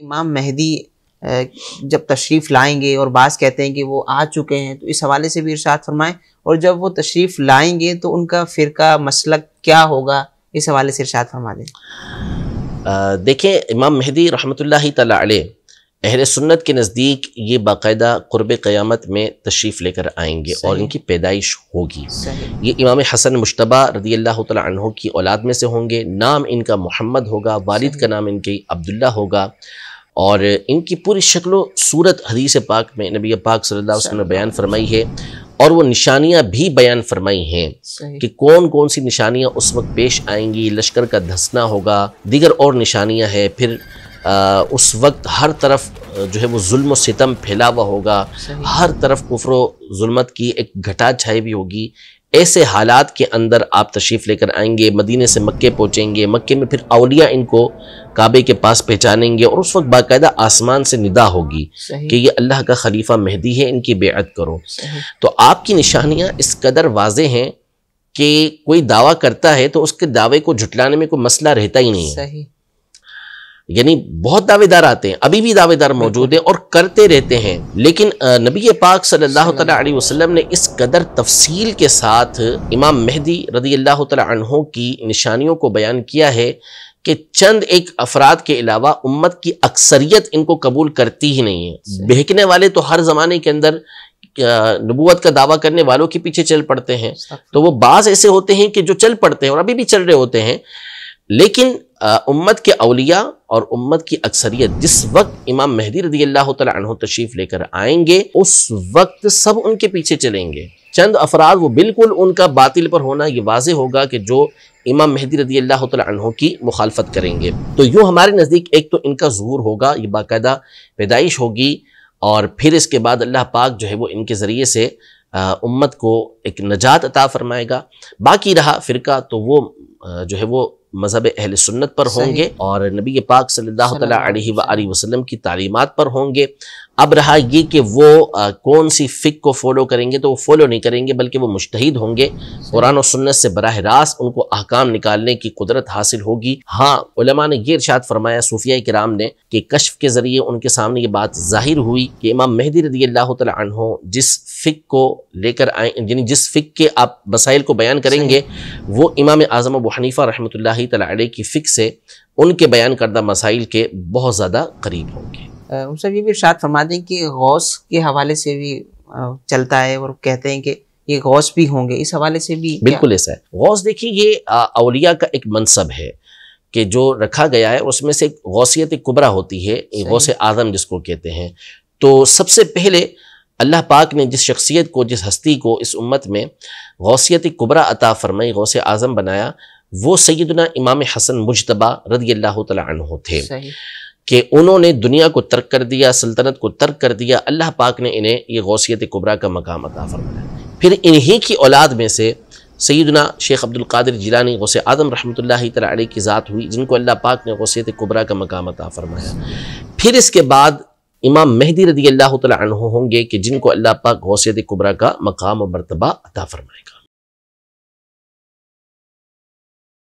इमाम मेहदी जब तशरीफ़ लाएंगे और बास कहते हैं कि वो आ चुके हैं तो इस हवाले से भी इरशाद फरमाएं और जब वो तशरीफ़ लाएंगे तो उनका फ़िरका मसलक क्या होगा इस हवाले से इरशाद फरमा दें देखें इमाम मेहदी रहमत अहल सुन्नत के नज़दीक ये बाकायदा क़ुरब क़्यामत में तशरीफ़ लेकर आएंगे और इनकी पैदाइश होगी ये इमाम हसन मुशतबा रदी अल्लाह तहों की औलाद में से होंगे नाम इनका मोहम्मद होगा वालिद का नाम इनके अब्दुल्ला होगा और इनकी पूरी शक्लो सूरत हदीस पाक में नबी पाक सल्लल्लाहु अलैहि वसल्लम ने बयान फरमाई है और वो निशानियां भी बयान फरमाई हैं कि कौन कौन सी निशानियां उस वक्त पेश आएंगी लश्कर का धसना होगा दीगर और निशानियां हैं फिर उस वक्त हर तरफ जो है वो जुल्म सितम फैला हुआ होगा हर तरफ कुफर जुल्मत की एक घटा छाई भी होगी ऐसे हालात के अंदर आप तशरीफ़ लेकर आएंगे मदीने से मक्के पहुँचेंगे मक्के में फिर अवलिया इनको काबे के पास पहचानेंगे और उस वक्त बाकायदा आसमान से निदा होगी कि ये अल्लाह का खलीफा मेहदी है इनकी बेअत करो तो आपकी निशानियाँ इस कदर वाज हैं कि कोई दावा करता है तो उसके दावे को झुटलाने में कोई मसला रहता ही नहीं है यानी बहुत दावेदार आते हैं अभी भी दावेदार मौजूद हैं और करते रहते हैं लेकिन नबी पाक सल्लल्लाहु अलैहि वसल्लम ने इस कदर तफसील के साथ इमाम मेहदी रदी अल्लाह तहो की निशानियों को बयान किया है कि चंद एक अफराद के अलावा उम्मत की अक्सरियत इनको कबूल करती ही नहीं है बहकने वाले तो हर ज़माने के अंदर नबूत का दावा करने वालों के पीछे चल पड़ते हैं तो वो बाज ऐसे होते हैं कि जो चल पड़ते हैं और अभी भी चल रहे होते हैं लेकिन उम्मत के अलिया और उम्मत की अक्सरियत जिस वक्त इमाम महदी रदी अल्लाह तह तशरीफ़ लेकर आएंगे उस वक्त सब उनके पीछे चलेंगे चंद अफराद वो बिल्कुल उनका बातिल पर होना ये वाज होगा कि जो इमाम महदी रदी अल्लाह तह की मुखालफत करेंगे तो यूँ हमारे नज़दीक एक तो इनका जहूर होगा ये बाकायदा पैदाइश होगी और फिर इसके बाद अल्लाह पाक जो है वो इनके ज़रिए से उम्मत को एक नजात अता फरमाएगा बाकी रहा फ़िरका तो वो जो है वो मज़हब अहल सुन्नत पर होंगे और नबी पाक सल्ला वसलम की तालीमत पर होंगे अब रहा ये कि वो आ, कौन सी फ़िक को फॉलो करेंगे तो वो फॉलो नहीं करेंगे बल्कि वो मुश्तिद होंगे कुरान और सुन्नत से बरह रास्त उनको अहकाम निकालने की कुदरत हासिल होगी हाँ उलमा ने ये इर्शाद फरमाया सूफिया कराम ने कि कश्फ के ज़रिए उनके सामने ये बात जाहिर हुई कि इमाम मेहदी रदी अल्लाह जिस फ़िक को लेकर आए यानी जिस फ़िक के आप मसाइल को बयान करेंगे वो इमाम आज़म अबू हनीफ़ा रहमतुल्लाह अल्लाही तलाड़े की फ़िक से उनके बयान करदा मसाइल के बहुत ज़्यादा करीब होंगे सर ये भी शायद फरमा दें कि गौस के हवाले से भी चलता है और कहते हैं कि ये गौस भी होंगे इस हवाले से भी बिल्कुल ऐसा है गौस देखिए ये अलिया का एक मनसब है कि जो रखा गया है उसमें से गौसियत कुबरा होती है गौस आज़म जिसको कहते हैं तो सबसे पहले अल्लाह पाक ने जिस शख्सियत को जिस हस्ती को इस उम्मत में गौसियत कुबरा अता फरमाई गौस आज़म बनाया वो सैदना इमाम हसन मुशतबा रदी अल्लाह तु थे कि उन्होंने दुनिया को तर्क कर दिया सल्तनत को तर्क कर दिया अल्लाह पाक ने इन्हें ये गौसियत कुबरा का मकाम अता फरमाया फिर इन्हीं की औलाद में से सैदना शेख अब्दुल कादिर जिलानी गौस आदम रहमत तरह की ज़ात हुई जिनको अल्लाह पाक ने गौसियत कुबरा का मकाम अता फरमाया फिर इसके बाद इमाम मेहदी रदी अल्लाह तु होंगे कि जिनको अल्लाह पाक गौसियत कुबरा का मकाम और मरतबा अता फरमाएगा